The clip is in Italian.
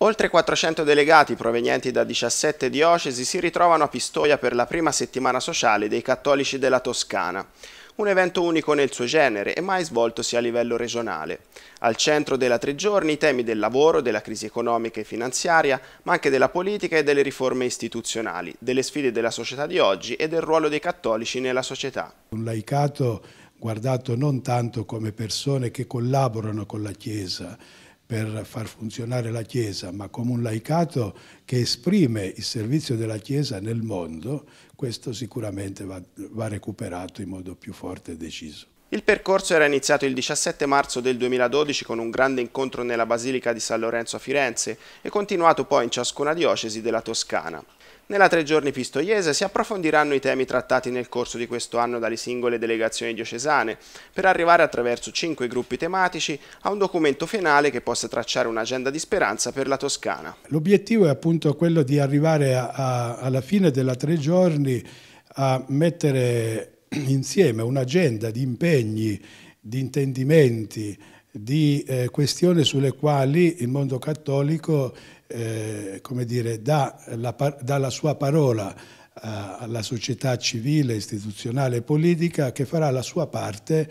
Oltre 400 delegati provenienti da 17 diocesi si ritrovano a Pistoia per la prima settimana sociale dei cattolici della Toscana, un evento unico nel suo genere e mai svoltosi a livello regionale. Al centro della tre giorni i temi del lavoro, della crisi economica e finanziaria, ma anche della politica e delle riforme istituzionali, delle sfide della società di oggi e del ruolo dei cattolici nella società. Un laicato guardato non tanto come persone che collaborano con la Chiesa, per far funzionare la Chiesa, ma come un laicato che esprime il servizio della Chiesa nel mondo, questo sicuramente va, va recuperato in modo più forte e deciso. Il percorso era iniziato il 17 marzo del 2012 con un grande incontro nella Basilica di San Lorenzo a Firenze e continuato poi in ciascuna diocesi della Toscana. Nella tre giorni pistoiese si approfondiranno i temi trattati nel corso di questo anno dalle singole delegazioni diocesane, per arrivare attraverso cinque gruppi tematici a un documento finale che possa tracciare un'agenda di speranza per la Toscana. L'obiettivo è appunto quello di arrivare a, a, alla fine della tre giorni a mettere insieme un'agenda di impegni, di intendimenti, di eh, questioni sulle quali il mondo cattolico eh, come dire, dà la, dà la sua parola eh, alla società civile, istituzionale e politica che farà la sua parte